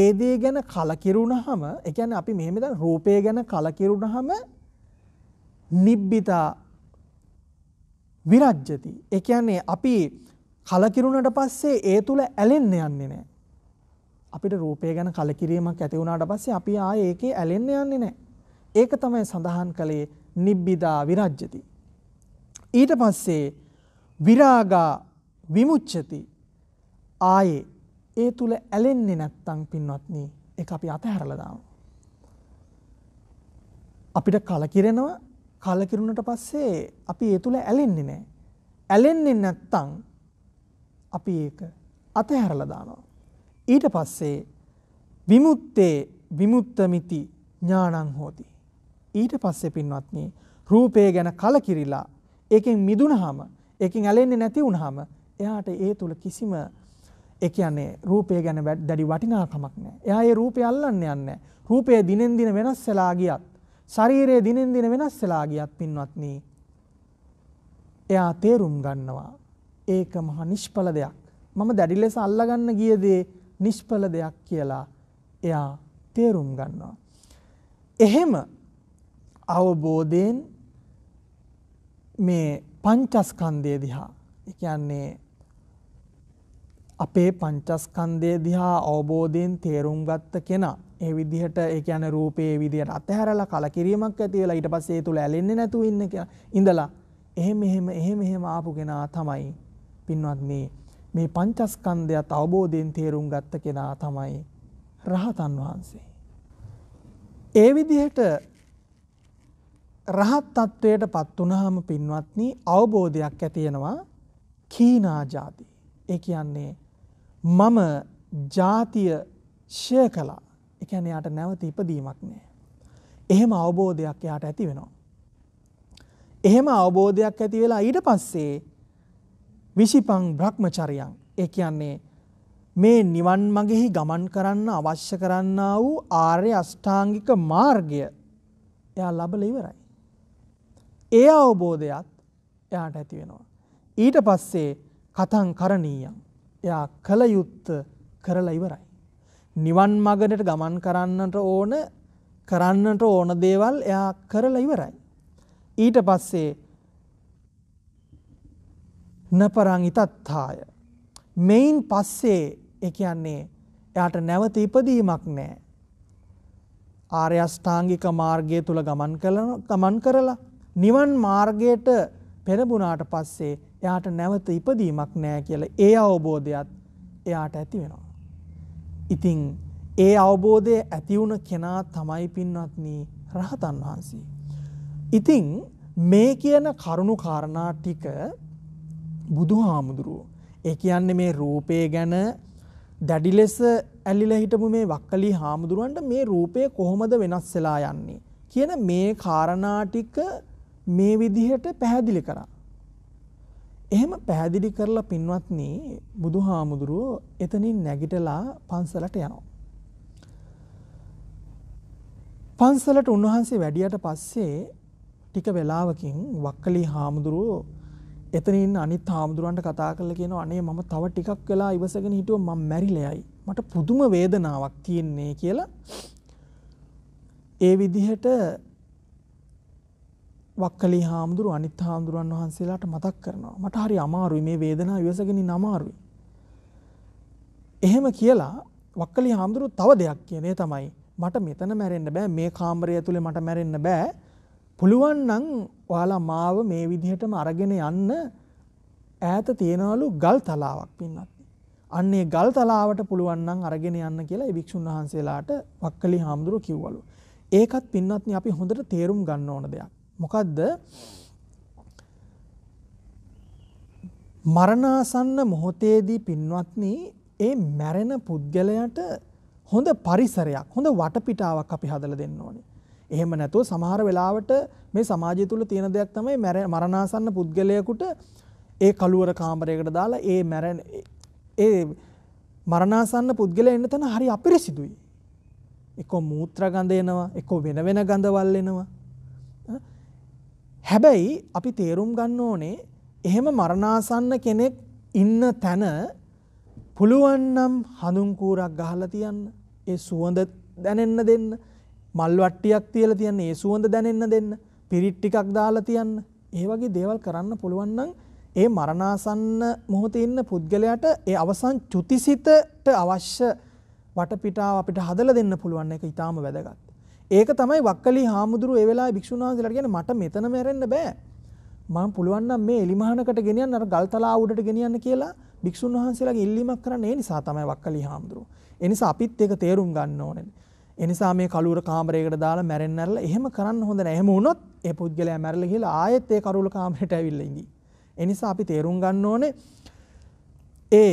ඒ දේ ගැන කලකිරුණාම, ඒ කියන්නේ අපි මෙහෙම දැන් රූපය ගැන කලකිරුණාම නිබ්බිතා විරජ්ජති. ඒ කියන්නේ අපි කලකිරුණට පස්සේ ඒ තුල ඇලෙන්න යන්නේ නැහැ. අපිට රූපය ගැන කලකිරීමක් ඇති වුණාට පස්සේ අපි ආයේ ඒකේ ඇලෙන්න යන්නේ නැහැ. ඒක තමයි සඳහන් කළේ නිබ්බිදා විරජ්ජති. ඊට පස්සේ විරාගා විමුච්ඡති. ආයේ ඒ තුල ඇලෙන්නේ නැත්තම් පින්වත්නි ඒක අපි අතහැරලා දාමු. අපිට කලකිරෙනවා කලකිරුණට පස්සේ අපි ඒ තුළ ඇලෙන්නේ නෑ. ඇලෙන්නේ නැත්තං අපි ඒක අතහැරලා දානවා. ඊට පස්සේ විමුත්තේ විමුත්තමිති ඥානං හෝති. ඊට පස්සේ පින්වත්නි රූපය ගැන කලකිරිලා ඒකෙන් මිදුනහම ඒකෙන් ඇලෙන්නේ නැති වුනහම එයාට ඒ තුල කිසිම ඒ කියන්නේ රූපය ගැන දැඩි වටිනාකමක් නැහැ. එයා ඒ රූපය අල්ලන්න යන්නේ නැහැ. රූපය දිනෙන් දින වෙනස් වෙලා ගියත් ශරීරයේ දිනෙන් දින වෙනස් වෙලා ගියත් පින්වත්නි එයා තේරුම් ගන්නවා ඒක මහා නිෂ්ඵල දෙයක් මම දැඩි ලෙස අල්ලගන්න ගිය දේ නිෂ්ඵල දෙයක් කියලා එයා තේරුම් ගන්නවා එහෙම අවබෝධයෙන් මේ පංචස්කන්ධය දිහා ඒ කියන්නේ අපේ පංචස්කන්ධය දිහා අවබෝධයෙන් තේරුම් ගත්ත කෙනා ඒ විදිහට ඒ කියන්නේ රූපේ විදිහට අතහැරලා කලකිරීමක් ඇති වෙලා ඊට පස්සේ ඒ තුල ඇලෙන්නේ නැතුව ඉන්න කියලා ඉඳලා එහෙම එහෙම එහෙම එහෙම ආපු කෙනා තමයි පින්වත් මේ මේ පංචස්කන්ධයත් අවබෝධයෙන් තේරුම් ගත්ත කෙනා තමයි රහතන් වහන්සේ. ඒ විදිහට රහත් තත්ත්වයට පත් වුණාම පින්වත්නි අවබෝධයක් ඇතිවෙනවා කීනා જાති. ඒ කියන්නේ මම ජාතිය ෂය කළා. ඒ කියන්නේ යාට නැවත ඉපදීමක් නැහැ. එහෙම අවබෝධයක් යාට ඇති වෙනවා. එහෙම අවබෝධයක් ඇති වෙලා ඊට පස්සේ විෂිපං භ්‍රමචරියං ඒ කියන්නේ මේ නිවන් මගෙහි ගමන් කරන්න අවශ්‍ය කරන්නා වූ ආර්ය අෂ්ටාංගික මාර්ගය එයා ලබලා ඉවරයි. ඒ අවබෝධයත් එයාට ඇති වෙනවා. ඊට පස්සේ කතං කරණීයම්. එයා කල යුත්ත කරලා ඉවරයි. නිවන් මගනට ගමන් කරන්නට ඕන කරන්නට ඕන දේවල් එයා කරලා ඉවරයි. ඊට පස්සේ නපරං ඉතත්හාය. මෙයින් පස්සේ එකයන්නේ එයාට නැවත ඉපදීමක් නෑ. ආර්යෂ්ඨාංගික මාර්ගය තුළ ගමන් ගමන් කරලා නිවන් මාර්ගයට පෙරබුණාට පස්සේ එයාට නැවත ඉපදීමක් නෑ කියලා ඒ අවබෝධයත් එයාට ඇති වෙනවා. ඉතින් ඒ අවබෝධය ඇතිවුණ කෙනා තමයි පින්වත්නී රහතන් වහන්සේ. ඉතිං මේ කියන කරුණු කාරණා ටික බුදු හාමුදුරුවෝ. ඒ කියන්නේ මේ රූපය ගැන දැඩි ලෙස ඇලිලා හිටපු මේ වක්කලි හාමුදුරුවන්ට මේ රූපය කොහොමද වෙනස් වෙලා යන්නේ කියන මේ කාරණා ටික මේ විදිහට පැහැදිලි කරා. එහෙම පැහැදිලි කරලා පින්වත්නි බුදුහාමුදුරුවෝ එතනින් නැගිටලා පන්සලට යනවා. පන්සලට උන්වහන්සේ වැඩියට පස්සේ ටික වෙලාවකින් වක්කලි හාමුදුරුවෝ එතනින් අනිත් හාමුදුරුවන්ට කතා කරලා කියනවා අනේ මම තව ටිකක් වෙලා ඉවසගෙන හිටියොත් මම මැරිලා යයි. මට පුදුම වේදනාවක් තියෙන්නේ කියලා ඒ විදිහට වක්කලි හාමුදුරු අනිත් හාමුදුරුවන් වහන්සේලාට මතක් කරනවා. මට හරි අමාරුයි මේ වේදනාව ඉවසගෙන ඉන්න අමාරුයි. එහෙම කියලා වක්කලි හාමුදුරුව තව දෙයක් කියන්නේ තමයි මට මෙතන මැරෙන්න බෑ මේ කාමරය ඇතුලේ මට මැරෙන්න බෑ. පුළුවන් නම් ඔයාලා මාව මේ විදිහටම අරගෙන යන්න ඈත තියනවලු ගල් තලාවක් පින්නත්. අන්නේ ගල් තලාවට පුළුවන් නම් අරගෙන යන්න කියලා ඒ භික්ෂුන් වහන්සේලාට වක්කලි හාමුදුරුව කිව්වලු. ඒකත් පින්වත්නි අපි හොඳට තේරුම් ගන්න ඕන දෙයක්. මොකක්ද මරණාසන්න මොහොතේදී පින්වත්නි ඒ මැරෙන පුද්ගලයාට හොඳ පරිසරයක් හොඳ වටපිටාවක් අපි හදලා දෙන්න ඕනේ. එහෙම නැතුව සමහර වෙලාවට මේ සමාජය තුල තියෙන දෙයක් තමයි මරණාසන්න පුද්ගලයාට ඒ කලුවර කාමරයකට දාලා ඒ මැරෙන ඒ මරණාසන්න පුද්ගලයා ඉන්න තැන හරි අපිරිසිදුයි. එක්කෝ මූත්‍රා ගඳ එනවා, එක්කෝ වෙන වෙන ගඳවල් එනවා. හැබැයි අපි තේරුම් ගන්න ඕනේ එහෙම මරණාසන්න කෙනෙක් ඉන්න තැන පුළුවන් නම් හඳුන් කූරක් ගහලා තියන්න ඒ සුවඳ දැනෙන්න දෙන්න මල් වට්ටියක් තියලා තියන්න ඒ සුවඳ දැනෙන්න දෙන්න පිරිත් ටිකක් දාලා තියන්න ඒ වගේ දේවල් කරන්න පුළුවන් නම් ඒ මරණාසන්න මොහොතේ ඉන්න පුද්ගලයාට ඒ අවසන් චුතිසිතට අවශ්‍ය වටපිටාව අපිට හදලා දෙන්න පුළුවන් එක ඊටාම වැදගත් ඒක තමයි වක්කලි හාමුදුරු ඒවෙලා භික්ෂුණහන්සේලාට කියන්නේ මට මෙතන මැරෙන්න බෑ. මම පුළුවන් නම් මේ එලිමහනකට ගෙනියන්න අර ගල්තලා උඩට ගෙනියන්න කියලා භික්ෂුන් වහන්සේලාගේ ඉල්ලීමක් කරන්නේ ඒ නිසා තමයි වක්කලි හාමුදුරු. ඒ නිසා අපිත් ඒක තේරුම් ගන්න ඕනේ. ඒ නිසා මේ කලූර කාමරයකට දාලා මැරෙන්න ඇරලා එහෙම කරන්න හොඳ නෑ. එහෙම වුණොත් ඒ පුද්ගලයා මැරලා ගිහලා ආයෙත් ඒ කරුල කාමරයට ඇවිල්ලා ඉඳී. ඒ නිසා අපි තේරුම් ගන්න ඕනේ ඒ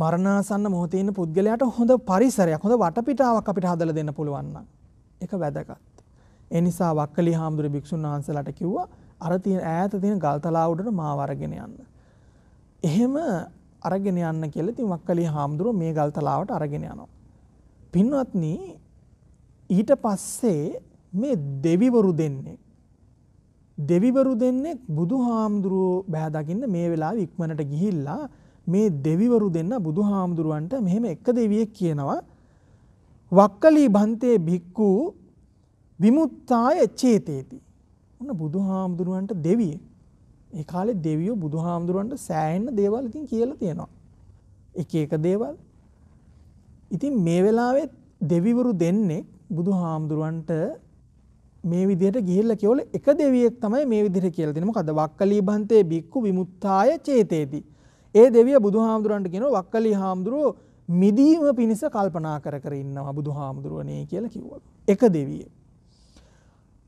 මරණාසන්න මොහොතේ ඉන්න පුද්ගලයාට හොඳ පරිසරයක් හොඳ වටපිටාවක් අපිට හදලා දෙන්න පුළුවන් නම් එක වැදගත්. එනිසා වක්කලි හාමුදුර භික්ෂුන් වහන්සලාට කිව්වා අර තියෙන ඈත තියෙන ගල්තලා උඩට මාව අරගෙන යන්න. එහෙම අරගෙන යන්න කියලා ඉතින් වක්කලි හාමුදුරුව මේ ගල්තලාවට අරගෙන යනවා. පින්වත්නි ඊට පස්සේ මේ දෙවිවරු දෙන්නේ දෙවිවරු දෙන්නේ බුදුහාමුදුරුව බෑ දකින්න මේ වෙලාවේ ඉක්මනට ගිහිල්ලා මේ දෙවිවරු දෙන්න බුදුහාමුදුරුවන්ට මෙහෙම එක දෙවියෙක් කියනවා වක්කලී බන්තේ භික්කු විමුත්තාය චේතේති. ඔන්න බුදුහාමුදුරුවන්ට දෙවිය. ඒ කාලේ දෙවියෝ බුදුහාමුදුරුවන්ට සෑහෙන දේවල් ඉතින් කියලා තියෙනවා. එක එක දේවල්. ඉතින් මේ වෙලාවේ දෙවිවරු දෙන්නේ බුදුහාමුදුරුවන්ට මේ විදිහට ගිහිල්ලා කියවල එක දෙවියෙක් තමයි මේ විදිහට කියලා දෙන්නේ. මොකද වක්කලී බන්තේ භික්කු විමුත්තාය චේතේති. ඒ දෙවිය බුදුහාමුදුරන්ට කියනවා වක්කලී හාමුදුරුවෝ මිදීම පිණිස කල්පනා කර කර ඉන්නවා බුදුහාමුදුරුවනේ කියලා කිව්වලු. එක දෙවිය.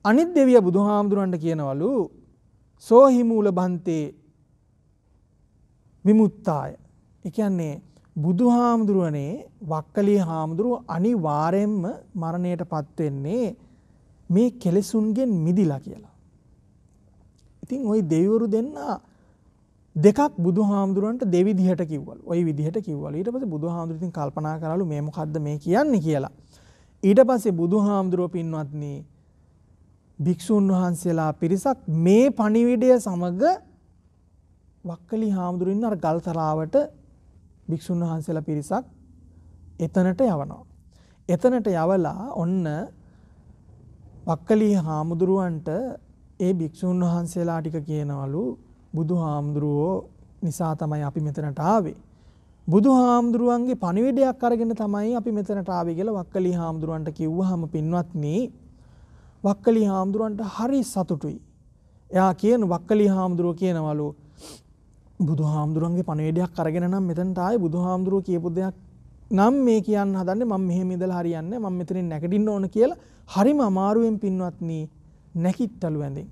අනිත් දෙවිය බුදුහාමුදුරන්ට කියනවලු සෝහිමූල බන්තේ විමුත්තාය. එකන්නේ බුදුහාමුදුරුවනේ වක්කලී හාමුදුරුව අනිවාරයෙන්ම මරණයට පත්වෙන්නේ මේ කෙලෙසුන්ගෙන් මිදිලා කියලා. ඉතින් ওই දෙවිවරු දෙන්නා දෙකක් බුදු හාමුදුරුවන්ට දෙවිදිහට කිව්වල ඔය විදිහට කිව්වල ඊට පස බුදු හාමුදුරුතින් කල්පනා කරලු මේ මොකක්ද මේ කියන්න කියලා. ඊට පස්සේ බුදු හාමුදුරුව පින්වත්න්නේ භික්‍ෂූන් වහන්සේලා පිරිසක් මේ පණිවිඩය සමඟ වක්කලි හාමුදුරින් අර ගල්තරාවට භික්‍ෂූන් වහන්සේලා පිරිසක් එතනට යවනවා. එතනට යවලා ඔන්න වක්කලී හාමුදුරුවන්ට ඒ භික්‍ෂූන් වහන්සේලා ටික කියනවලු බුදු හාමුදුරුවෝ නිසා තමයි අපි මෙතනට ආවේ. බුදු හාමුදුරුවන්ගේ පණිවිඩයක් අරගෙන තමයි අපි මෙතනට ආවේ කියලා වක්කලි හාමුදුරුවන්ට කිව්වහම පින්වත්නි වක්කලි හාමුදුරුවන්ට හරි සතුටුයි. එයා කියන වක්කලි හාමුදුරුව කියනවලු බුදු හාමුදුරුවන්ගේ පණිවිඩයක් අරගෙන නම් මෙතනට ආවේ බුදු හාමුදුරුව කියපු දෙයක් නම් මේ කියන්න හදන්නේ මම මෙහෙම ඉඳලා හරියන්නේ මම මෙතනින් නැගිටින්න ඕන කියලා හරිම අමාරුවෙන් පින්වත්නි නැකිට්ටලු ඇඳෙන්.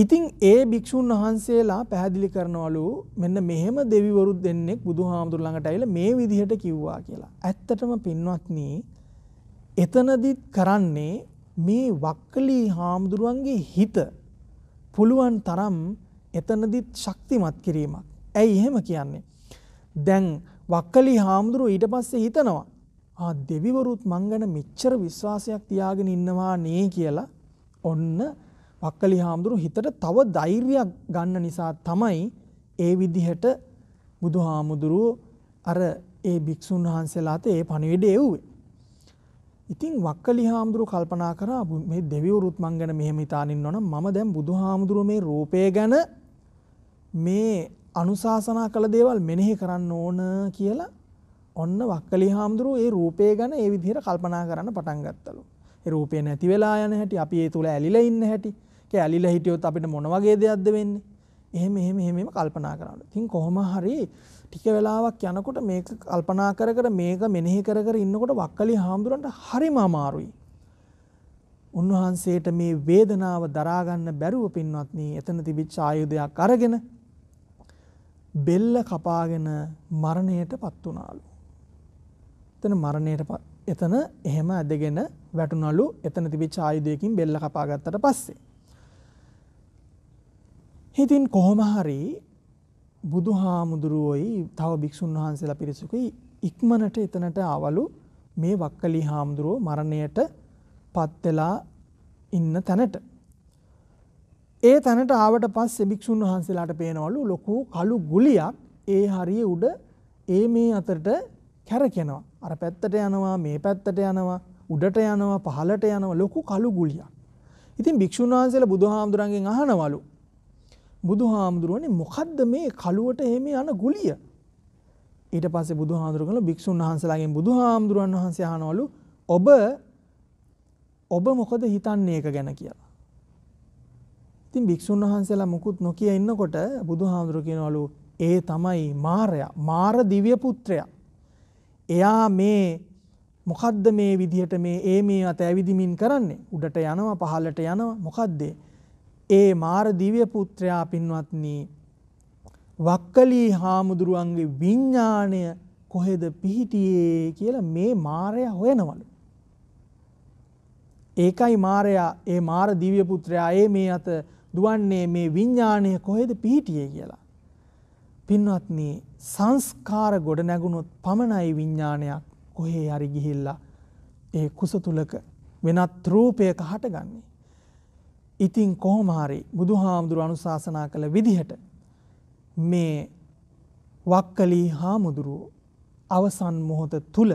ඉතින් ඒ භික්ෂූන් වහන්සේලා පැහැදිලි කරනවලු මෙන්න මෙහෙම දෙවිවරුත් දෙන්නෙක් බුදුහාමුදුර ළඟට ඇවිල්ලා මේ විදිහට කිව්වා කියලා. ඇත්තටම පින්වත්නි එතනදිත් කරන්නේ මේ වක්කලී හාමුදුරුවන්ගේ හිත පුළුවන් තරම් එතනදිත් ශක්තිමත් කිරීමක්. ඇයි එහෙම කියන්නේ? දැන් වක්කලී හාමුදුරුව ඊට පස්සේ හිතනවා ආ දෙවිවරුත් මං ගැන මෙච්චර විශ්වාසයක් තියාගෙන ඉන්නවා නේ කියලා ඔන්න පක්කලි හාමුදුරු හිතට තව ධෛර්යයක් ගන්න නිසා තමයි ඒ විදිහට බුදුහාමුදුරුව අර ඒ භික්ෂුන් වහන්සේලාට ඒ පණිවිඩය එව්වේ. ඉතින් වක්කලි හාමුදුරුව කල්පනා කරා මේ දෙවිවරුත් මං ගැන මෙහෙම හිතාන ඉන්නවනම් මම දැන් බුදුහාමුදුරුව මේ රූපය ගැන මේ අනුශාසනා කළ දේවල් මෙනෙහි කරන්න ඕන කියලා ඔන්න වක්කලි හාමුදුරුව ඒ රූපය ගැන ඒ විදිහට කල්පනා කරන්න පටන් ගත්තලු. ඒ රූපය නැති වෙලා යන හැටි අපි ඒ තුල ඇලිලා ඉන්න හැටි කෑලිලා හිටියොත් අපිට මොන වගේ දෙයක්ද වෙන්නේ? එහෙම එහෙම එහෙම කල්පනා කරනවා. ඉතින් කොහොම හරි ටික වෙලාවක් යනකොට මේක කල්පනා කර කර මේක මෙනෙහි කර කර ඉන්නකොට වක්කලි හාමුදුරන්ට හරිම අමාරුයි. උන්වහන්සේට මේ වේදනාව දරා ගන්න බැරුව පින්වත්නි එතන තිබිච්ච ආයුධයක් අරගෙන බෙල්ල කපාගෙන මරණයටපත් උනාලු. එතන මරණයට එතන එහෙම ඇදගෙන වැටුණලු එතන තිබිච්ච ආයුධයකින් බෙල්ල කපා ගත්තට පස්සේ. ඉතින් කොහොම හරි බුදුහාමුදුරුවෝයි තව භික්ෂුන් වහන්සේලා පිරිසකුයි ඉක්මනට එතනට ආවලු මේ වක්කලි හාමුදුරුවෝ මරණයට පත් වෙලා ඉන්න තැනට. ඒ තැනට ආවට පස්සේ භික්ෂුන් වහන්සේලාට පේනවලු ලොකු කළු ගුලියක් ඒ හරිය උඩ ඒ මේ අතරට කැරකෙනවා. අර පැත්තට යනවා මේ පැත්තට යනවා උඩට යනවා පහළට යනවා ලොකු කළු ගුලියක්. ඉතින් භික්ෂුන් වහන්සේලා බුදුහාමුදුරන්ගෙන් අහනවලු බුදුහාමුදුරුවනේ මොකද්ද මේ කලුවට එහෙම යන ගුලිය? ඊට පස්සේ බුදුහාමුදුරුවෝ කළ භික්ෂුන් වහන්සේලාගෙන් බුදුහාමුදුරුවන් වහන්සේ අහනවලු ඔබ ඔබ මොකද හිතන්නේ ඒක ගැන කියලා. ඉතින් භික්ෂුන් වහන්සේලා මුකුත් නොකිය ඉන්නකොට බුදුහාමුදුරුවෝ කියනවලු ඒ තමයි මාරයා මාර දිව්‍ය පුත්‍රයා. එයා මේ මොකද්ද මේ විදිහට මේ ඒ මේ අත ඇවිදිමින් කරන්නේ? උඩට යනවා පහළට යනවා මොකද්ද? ඒ මාර දිව්‍ය පුත්‍රයා පින්වත්නි වක්කලී හාමුදුරුවන්ගේ විඥාණය කොහෙද පිහිටියේ කියලා මේ මාරයා හොයනවලු. ඒකයි මාරයා ඒ මාර දිව්‍ය පුත්‍රයා ඒ මේ අත දුවන්නේ මේ විඥාණය කොහෙද පිහිටියේ කියලා. පින්වත්නි සංස්කාර ගොඩ නැගුණොත් පමණයි විඥානයක් කොහේ හරි ගිහිල්ලා ඒ කුස තුලක වෙනත් රූපයක හටගන්නේ. ඉතින් කොහොම හරි බුදුහාමුදුරු අනුශාසනා කළ විදිහට මේ වක්කලී හාමුදුරුව අවසන් මොහොත තුල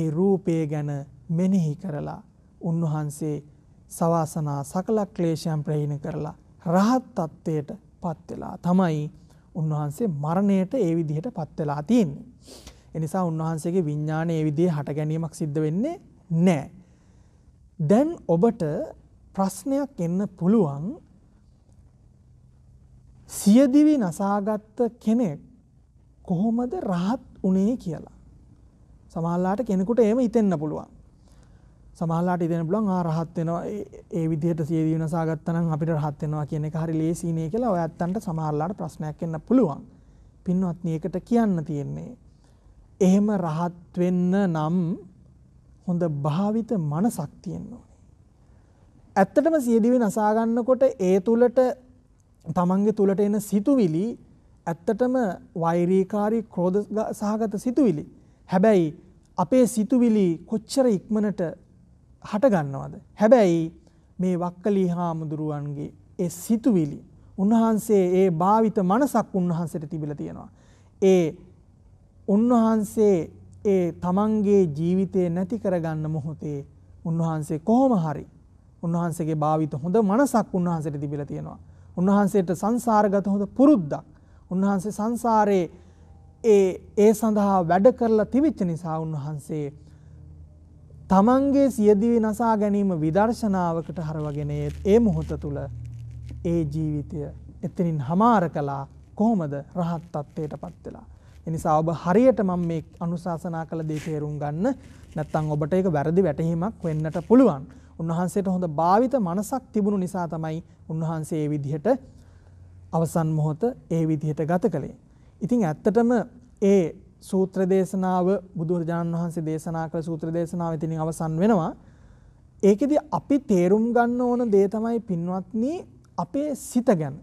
ඒ රූපය ගැන මෙනෙහි කරලා උන්වහන්සේ සවාසනා සකල ක්ලේශයන් ප්‍රහීන කරලා රහත් තත්වයට පත් වෙලා තමයි උන්වහන්සේ මරණයට ඒ විදිහට පත් වෙලා තියෙන්නේ. ඒ නිසා උන්වහන්සේගේ විඥානය ඒ විදිහේ හට ගැනීමක් සිද්ධ වෙන්නේ නැහැ. දැන් ඔබට ප්‍රශ්නයක් එන්න පුළුවන් සියදිවි නසාගත්ත කෙනෙක් කොහොමද රහත් උනේ කියලා. සමහරලාට කෙනෙකුට එහෙම හිතෙන්න පුළුවන්. සමහරලාට ඉතින් පුළුවන් ආ රහත් වෙනවා ඒ විදිහට සියදිවි නසාගත්තා නම් අපිට රහත් වෙනවා කියන එක හරි ලේසි නේ කියලා ඔය ඇත්තන්ට සමහරලාට ප්‍රශ්නයක් එන්න පුළුවන්. පින්වත්නි ඒකට කියන්න තියෙන්නේ එහෙම රහත් වෙන්න නම් හොඳ භාවිත මනසක් තියෙන්න ඕන. ඇත්තටම සියදිවි නසාගන්නකොට ඒ තුළට තමන්ගේ තුළට එන සිතුවිලි ඇත්තටම වෛරීකාරී ක්‍රෝධ සහගත සිතුවිලි. හැබැයි අපේ සිතුවිලි කොච්චර ඉක්මනට හටගන්නවද. හැබැයි මේ වක්කලී හාමුදුරුවන්ගේ ඒ සිතුවිලි උන්වහන්සේ ඒ භාවිත මනසක් උන්වහන්සට තිබිල තියෙනවා. ඒ උන්වහන්සේ ඒ තමන්ගේ ජීවිතය නැති කරගන්න මොහොතේ උන්වහන්සේ කොහොම හරි උන්වහන්සේගේ භාවිත හොඳ මනසක් උන්වහන්සේට තිබිලා තියෙනවා. උන්වහන්සේට සංසාරගත හොඳ පුරුද්දක්. උන්වහන්සේ සංසාරේ ඒ ඒ සඳහා වැඩ කරලා තිබිච්ච නිසා උන්වහන්සේ තමන්ගේ සියදිවි නසා ගැනීම විදර්ශනාවකට හරවගෙන ඒ මොහොත තුල ඒ ජීවිතය එතනින් හමාර කළා කොහොමද රහත් තත්ත්වයටපත් වෙලා. එනිසා ඔබ හරියට මම මේ අනුශාසනා කළ දේ තේරුම් ගන්න නැත්නම් ඔබට ඒක වැරදි වැටහීමක් වෙන්නට පුළුවන්. උන්වහන්සේට හොඳ භාවිත මනසක් තිබුණු නිසා තමයි උන්වහන්සේ ඒ විදිහට අවසන් මොහොත ඒ විදිහට ගත කළේ. ඉතින් ඇත්තටම ඒ සූත්‍ර දේශනාව බුදුරජාණන් වහන්සේ දේශනා කළ සූත්‍ර දේශනාව ඉතින් අවසන් වෙනවා. ඒකෙදි අපි තේරුම් ගන්න ඕන දේ තමයි පින්වත්නි අපේ සිත ගැන.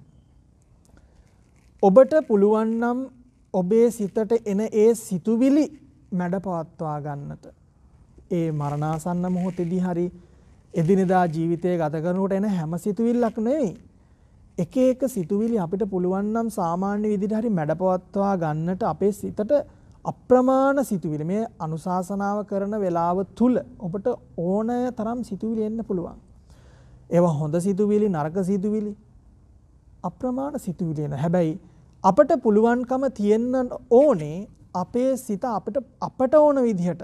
ඔබට පුළුවන් නම් ඔබේ සිතට එන ඒ සිතුවිලි මැඩ පවත්වා ගන්නට. ඒ මරණාසන්න මොහොතේදී හරි එදිනෙදා ජීවිතය ගත කරනකොට එන හැම සිතුවිල්ලක් නෙවෙයි. එක එක සිතුවිලි අපිට පුළුවන් නම් සාමාන්‍ය විදිහට හරි මැඩපවත්වා ගන්නට අපේ සිතට අප්‍රමාණ සිතුවිලි මේ අනුශාසනාව කරන වෙලාව තුල ඔබට ඕනෑ තරම් සිතුවිලි එන්න පුළුවන්. ඒවා හොඳ සිතුවිලි නරක සිතුවිලි අප්‍රමාණ සිතුවිලි එන. හැබැයි අපට පුළුවන්කම තියෙන්න ඕනේ අපේ සිත අපිට අපට ඕන විදිහට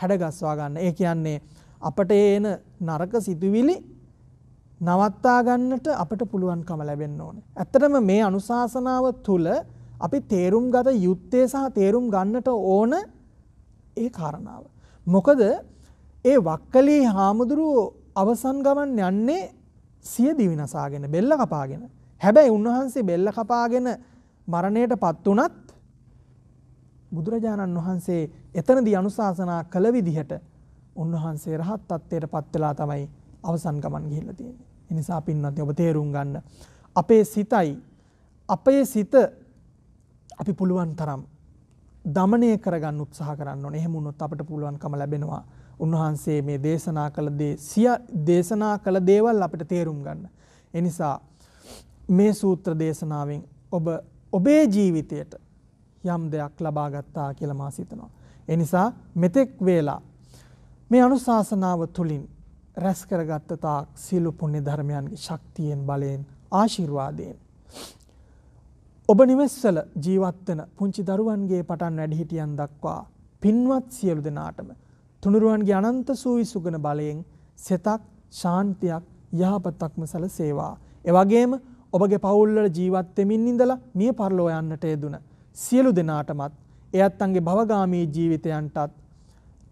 හැඩගස්වා ගන්න. ඒ කියන්නේ අපට එන නරක සිතුවිලි නවත්තා ගන්නට අපට පුළුවන්කම ලැබෙන්න ඕන. ඇත්තටම මේ අනුශාසනාව තුළ අපි තේරුම් ගත යුත්තේ සහ තේරුම් ගන්නට ඕන ඒ කාරණාව. මොකද ඒ වක්කලී හාමුදුරුවෝ අවසන් ගමන් යන්නේ සිය දිවිනසාගෙන බෙල්ල කපාගෙන. හැබැයි උන්වහන්සේ බෙල්ල කපාගෙන මරණයට පත් වනත් බුදුරජාණන් වහන්සේ එතනදී අනුශාසනා කළ විදිහට උන්වහන්සේ රහත් තත්ත්වයට පත් වෙලා තමයි අවසන් ගමන් ගිහිල්ලා තියෙන්නේ. ඒ නිසා පින්වත්නි ඔබ තේරුම් ගන්න අපේ සිතයි අපේ සිත අපි පුළුවන් තරම් දමනය කරගන්න උත්සාහ කරන්න ඕනේ. එහෙම වුණොත් අපිට පුළුවන්කම ලැබෙනවා. උන්වහන්සේ මේ දේශනා කළ දේ සිය දේශනා කළ දේවල් අපිට තේරුම් ගන්න. ඒ නිසා මේ සූත්‍ර දේශනාවෙන් ඔබ ඔබේ ජීවිතයට යම් දෙයක් ලබා ගත්තා කියලා මා සිතනවා. ඒ නිසා මෙතෙක් වේලා මේ අනුශාසනාව තුළින් රැස් කරගත්ත තාක් සියලු පුණ්‍ය ධර්මයන්ගේ ශක්තියෙන් බලයෙන් ආශිර්වාදයෙන් ඔබ නිවෙස්වල ජීවත් වෙන පුංචි දරුවන්ගේ පටන් වැඩිහිටියන් දක්වා පින්වත් සියලු දෙනාටම තුනුරුවන්ගේ අනන්ත සූවිසුගන බලයෙන් සෙතක් ශාන්තියක් යහපතක්ම සැලසේවා. ඒ වගේම ඔබගේ පවුල්වල ජීවත් වෙමින් ඉඳලා මිය පරලෝ යන්නට යෙදුන සියලු දෙනාටමත් එයත් අන්ගේ භවගාමී ජීවිතයන්ටත්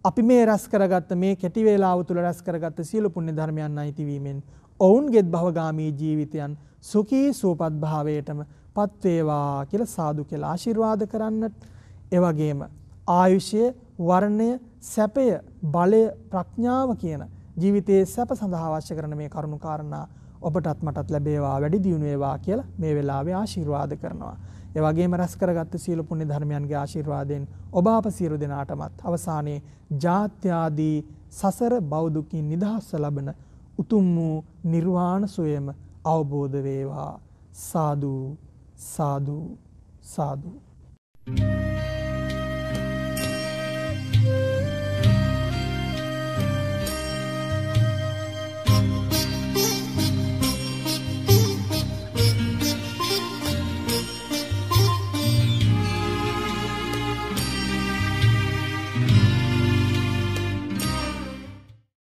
අපි මේ රැස් කරගත්ත මේ කෙටි වේලාව තුල රැස් කරගත්ත සියලු පුණ්‍ය ධර්මයන් අයිති වීමෙන් ඔවුන්ගේත් භවගාමී ජීවිතයන් සුඛී සූපත් භාවයටම පත් වේවා කියලා සාදු කියලා ආශිර්වාද කරන්නත් ඒ වගේම ආයුෂය වර්ණය සැපය බලය ප්‍රඥාව කියන ජීවිතයේ සැප සඳහා අවශ්‍ය කරන මේ කරුණු කාරණා ඔබටත් මටත් ලැබේවා වැඩි දියුණු වේවා කියලා මේ වෙලාවේ ආශිර්වාද කරනවා ඒ වගේම රැස් කරගත්තු සියලු පුණ්‍ය ධර්මයන්ගේ ආශිර්වාදයෙන් ඔබ අප සියලු දෙනාටමත් අවසානයේ ජාත්‍යාදී සසර බෞදුකින් නිදහස ලබන උතුම් වූ නිර්වාණ සුවයම අවබෝධ වේවා සාදු සාදු සාදු Thank you.